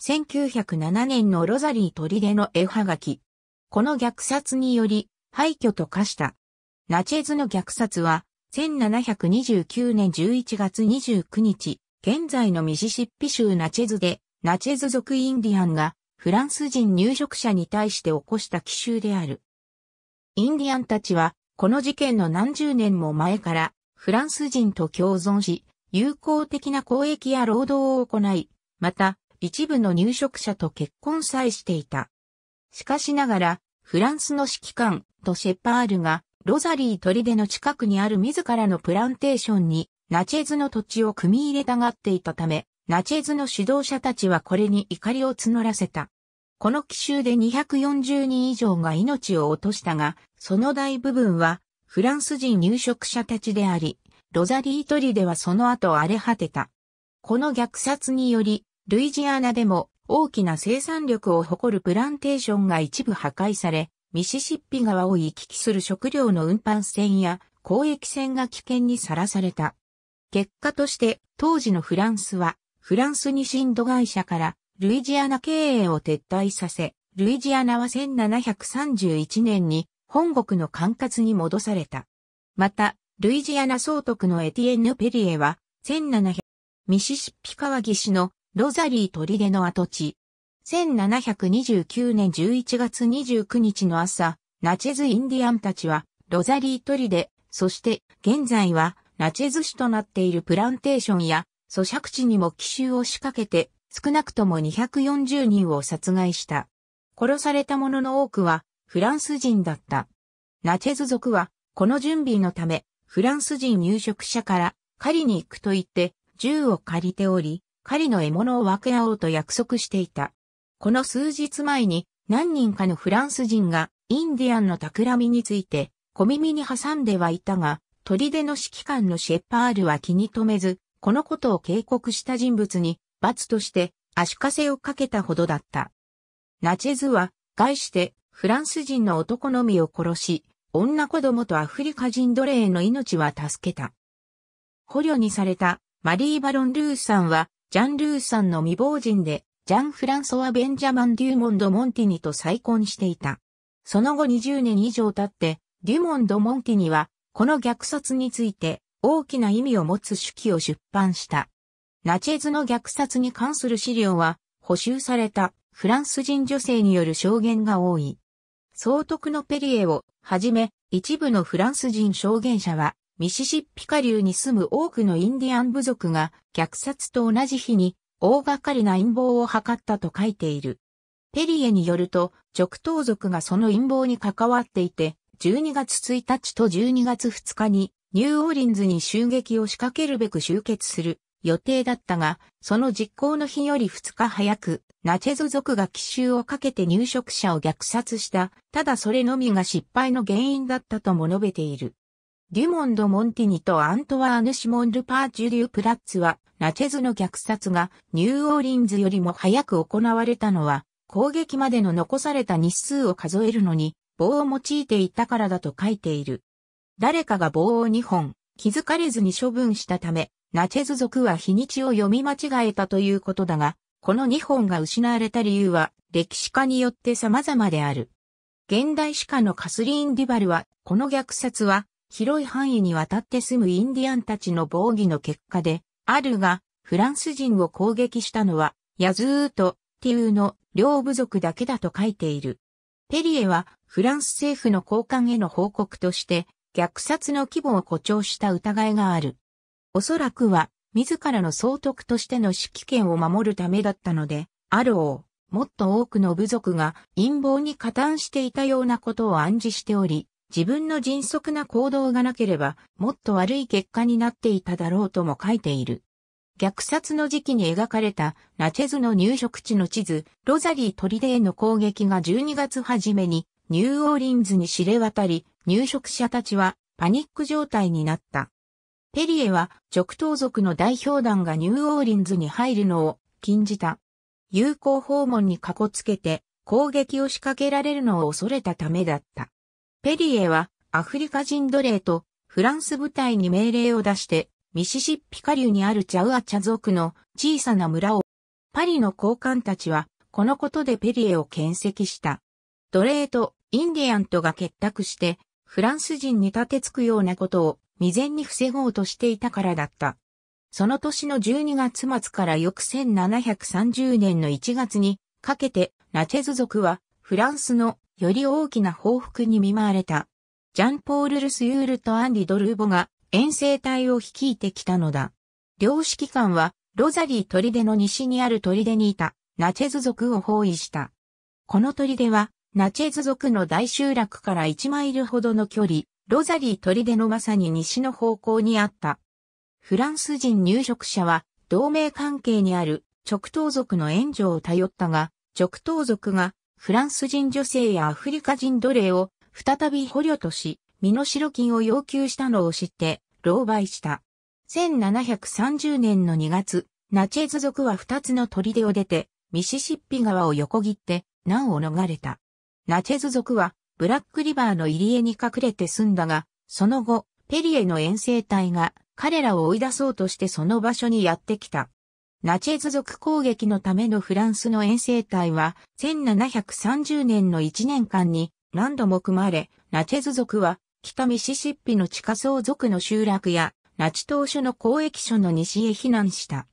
1907年のロザリー砦の絵はがき。この虐殺により廃墟と化した。ナチェズの虐殺は、1729年11月29日、現在のミシシッピ州ナチェズで、ナチェズ族インディアンがフランス人入植者に対して起こした奇襲である。インディアンたちは、この事件の何十年も前からフランス人と共存し、友好的な交易や労働を行い、また、一部の入植者と結婚さえしていた。しかしながら、フランスの指揮官、ド・シェパールが、ロザリー砦の近くにある自らのプランテーションに、ナチェズの土地を組み入れたがっていたため、ナチェズの指導者たちはこれに怒りを募らせた。この奇襲で240人以上が命を落としたが、その大部分はフランス人入植者たちであり、ロザリートリではその後荒れ果てた。この虐殺により、ルイジアナでも大きな生産力を誇るプランテーションが一部破壊され、ミシシッピ川を行き来する食料の運搬船や交易船が危険にさらされた。結果として当時のフランスはフランス西インド会社からルイジアナ経営を撤退させ、ルイジアナは1731年に本国の管轄に戻された。また、ルイジアナ総督のエティエンヌ・ペリエは1700ミシシッピ川岸のロザリー砦の跡地。1729年11月29日の朝、ナチェズ・インディアンたちは、ロザリー砦、そして、現在は、ナチェズ市となっているプランテーションや、咀嚼地にも奇襲を仕掛けて、少なくとも240人を殺害した。殺された者の多くは、フランス人だった。ナチェズ族は、この準備のため、フランス人入植者から、狩りに行くと言って、銃を借りており、狩りの獲物を分け合おうと約束していた。この数日前に何人かのフランス人がインディアンの企みについて小耳に挟んではいたが、砦の指揮官のシェパールは気に留めず、このことを警告した人物に罰として足かせをかけたほどだった。ナチェズは、概してフランス人の男のみを殺し、女子供とアフリカ人奴隷の命は助けた。捕虜にされたマリー・バロン・ルーさんはジャン・ルーさんの未亡人で、ジャン・フランソワ・ベンジャマン・デューモンド・モンティニと再婚していた。その後20年以上経って、デューモンド・モンティニは、この虐殺について、大きな意味を持つ手記を出版した。ナチェズの虐殺に関する資料は、補修されたフランス人女性による証言が多い。総督のペリエをはじめ、一部のフランス人証言者は、ミシシッピ下流に住む多くのインディアン部族が虐殺と同じ日に大掛かりな陰謀を図ったと書いている。ペリエによると、直頭族がその陰謀に関わっていて、12月1日と12月2日にニューオーリンズに襲撃を仕掛けるべく集結する予定だったが、その実行の日より2日早く、ナチェズ族が奇襲をかけて入植者を虐殺した、ただそれのみが失敗の原因だったとも述べている。デュモンド・モンティニとアントワーヌ・シモン・ルパージュ・デュ・プラッツは、ナチェズの虐殺がニューオーリンズよりも早く行われたのは、攻撃までの残された日数を数えるのに、棒を用いていたからだと書いている。誰かが棒を2本、気づかれずに処分したため、ナチェズ族は日にちを読み間違えたということだが、この2本が失われた理由は、歴史家によって様々である。現代史家のカスリーン・デュバルは、この虐殺は、広い範囲にわたって住むインディアンたちの防御の結果で、あるが、フランス人を攻撃したのは、ヤズーとティウの両部族だけだと書いている。ペリエは、フランス政府の高官への報告として、虐殺の規模を誇張した疑いがある。おそらくは、自らの総督としての指揮権を守るためだったので、ある。をもっと多くの部族が陰謀に加担していたようなことを暗示しており、自分の迅速な行動がなければ、もっと悪い結果になっていただろうとも書いている。虐殺の時期に描かれたナチェズの入植地の地図、ロザリー・トリデーの攻撃が12月初めにニューオーリンズに知れ渡り、入植者たちはパニック状態になった。ペリエは直当族の代表団がニューオーリンズに入るのを禁じた。友好訪問にこつけて攻撃を仕掛けられるのを恐れたためだった。ペリエはアフリカ人奴隷とフランス部隊に命令を出して、ミシシッピ下流にあるチャウアチャ族の小さな村を、パリの高官たちは、このことでペリエを建責した。奴隷とインディアンとが結託して、フランス人に立てつくようなことを未然に防ごうとしていたからだった。その年の12月末から翌1730年の1月にかけて、ナチェズ族はフランスのより大きな報復に見舞われた。ジャンポール・ルスユールとアンリ・ドルーボが遠征隊を率いてきたのだ。両指揮官はロザリー砦の西にある砦にいたナチェズ族を包囲した。この砦はナチェズ族の大集落から1マイルほどの距離、ロザリー砦のまさに西の方向にあった。フランス人入植者は同盟関係にある直東族の援助を頼ったが、直東族がフランス人女性やアフリカ人奴隷を再び捕虜とし、身代金を要求したのを知って、狼狽した。1730年の2月、ナチェズ族は2つの砦を出て、ミシシッピ川を横切って、難を逃れた。ナチェズ族は、ブラックリバーの入り江に隠れて住んだが、その後、ペリエの遠征隊が彼らを追い出そうとしてその場所にやってきた。ナチェズ族攻撃のためのフランスの遠征隊は、1730年の1年間に何度も組まれ、ナチェズ族は、北ミシシッピの地下層族の集落や、ナチ島所の交易所の西へ避難した。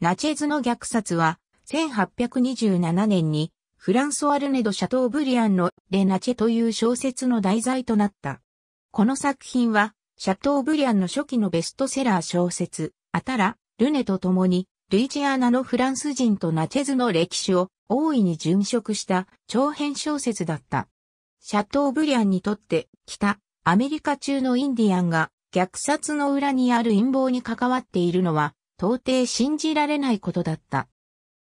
ナチェズの虐殺は、1827年に、フランソアルネド・シャトーブリアンのレナチェという小説の題材となった。この作品は、シャトーブリアンの初期のベストセラー小説、アタラ、ルネと共に、ルイジアナのフランス人とナチェズの歴史を大いに殉職した長編小説だった。シャトーブリアンにとって北アメリカ中のインディアンが虐殺の裏にある陰謀に関わっているのは到底信じられないことだった。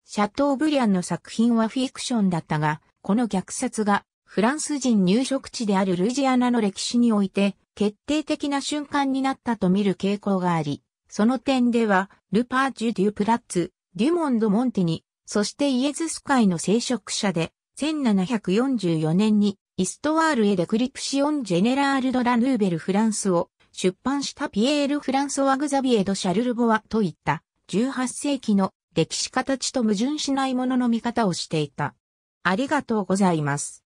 シャトーブリアンの作品はフィクションだったが、この虐殺がフランス人入植地であるルイジアナの歴史において決定的な瞬間になったと見る傾向があり、その点では、ルパージュ・デュ・プラッツ、デュモンド・モンテニ、そしてイエズス会の聖職者で、1744年にイストワールへデクリプシオン・ジェネラール・ド・ラ・ヌーベル・フランスを出版したピエール・フランソワ・グザビエド・シャルル・ボワといった18世紀の歴史形と矛盾しないものの見方をしていた。ありがとうございます。